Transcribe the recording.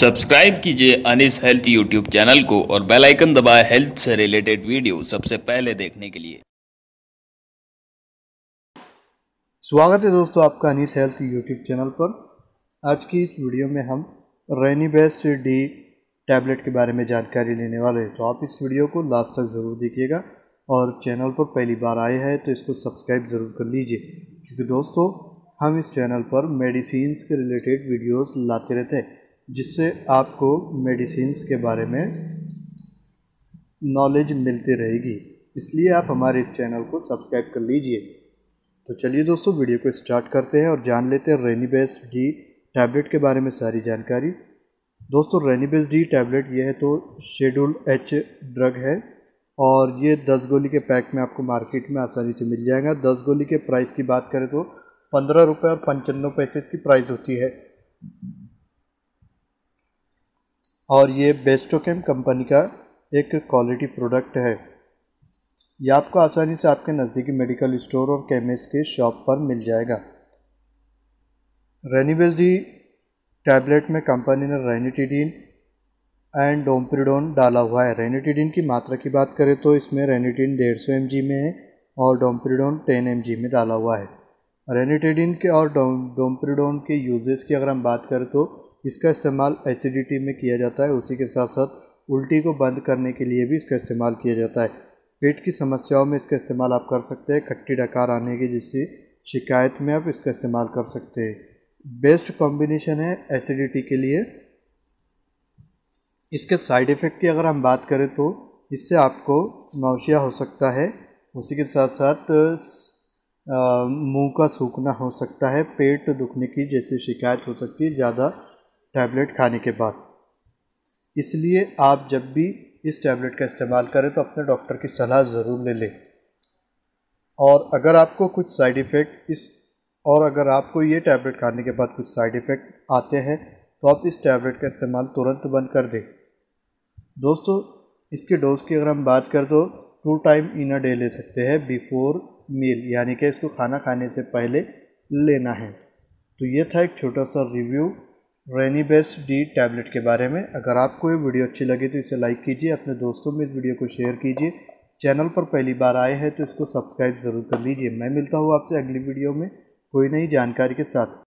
subscribe कीजिए Anis health YouTube channel को और बेल आइकन दबाएं हेल्थ से रिलेटेड वीडियो सबसे पहले देखने के लिए स्वागत है दोस्तों आपका अनिस हेल्थ यूट्यूब चैनल पर आज की इस वीडियो में हम रेनी बेस्ट डी टैबलेट के बारे में जानकारी लेने वाले हैं तो आप इस वीडियो को लास्ट तक ज़रूर देखिएगा और चैनल पर पहली बार आए हैं तो इसको सब्सक्राइब ज़रूर कर लीजिए क्योंकि दोस्तों हम इस चैनल पर मेडिसिन के रिलेटेड वीडियोज़ लाते रहते हैं जिससे आपको मेडिसिन के बारे में नॉलेज मिलती रहेगी इसलिए आप हमारे इस चैनल को सब्सक्राइब कर लीजिए तो चलिए दोस्तों वीडियो को स्टार्ट करते हैं और जान लेते हैं रेनीबेस डी टैबलेट के बारे में सारी जानकारी दोस्तों रेनीबेस डी टैबलेट यह है तो शेड्यूल एच ड्रग है और ये दस गोली के पैक में आपको मार्केट में आसानी से मिल जाएगा दस गोली के प्राइस की बात करें तो पंद्रह रुपये और पंचानवे पैसे इसकी प्राइस होती है और ये बेस्टोकेम कंपनी का एक क्वालिटी प्रोडक्ट है ये आपको आसानी से आपके नज़दीकी मेडिकल स्टोर और केमिस्ट के शॉप पर मिल जाएगा रेनीबेजी डी टैबलेट में कंपनी ने रेनिटिडीन एंड डोमप्रिडोन डाला हुआ है रेनिटिडीन की मात्रा की बात करें तो इसमें रेनिटिन डेढ़ सौ एम में है और डोमप्रिडोन टेन एम में डाला हुआ है रेनिटेडिन के और डोम्प्रीडोन के यूजेस की अगर हम बात करें तो इसका इस्तेमाल एसिडिटी में किया जाता है उसी के साथ साथ उल्टी को बंद करने के लिए भी इसका इस्तेमाल किया जाता है पेट की समस्याओं में इसका इस्तेमाल आप कर सकते हैं खट्टी डकार आने की जैसी शिकायत में आप इसका इस्तेमाल कर सकते हैं बेस्ट कॉम्बिनेशन है एसिडिटी के लिए इसके साइड इफ़ेक्ट की अगर हम बात करें तो इससे आपको नौशिया हो सकता है उसी के साथ साथ मुंह का सूखना हो सकता है पेट दुखने की जैसी शिकायत हो सकती है ज़्यादा टैबलेट खाने के बाद इसलिए आप जब भी इस टैबलेट का इस्तेमाल करें तो अपने डॉक्टर की सलाह ज़रूर ले लें और अगर आपको कुछ साइड इफ़ेक्ट इस और अगर आपको ये टैबलेट खाने के बाद कुछ साइड इफ़ेक्ट आते हैं तो आप इस टैबलेट का इस्तेमाल तुरंत बंद कर दें दोस्तों इसके डोज़ की अगर हम बात करें तो two time in a day ले सकते हैं बिफोर मील यानी कि इसको खाना खाने से पहले लेना है तो ये था एक छोटा सा रिव्यू रेनी बेस्ट डी टैबलेट के बारे में अगर आपको ये वीडियो अच्छी लगी तो इसे लाइक कीजिए अपने दोस्तों में इस वीडियो को शेयर कीजिए चैनल पर पहली बार आए हैं तो इसको सब्सक्राइब ज़रूर कर लीजिए मैं मिलता हूँ आपसे अगली वीडियो में कोई नई जानकारी के साथ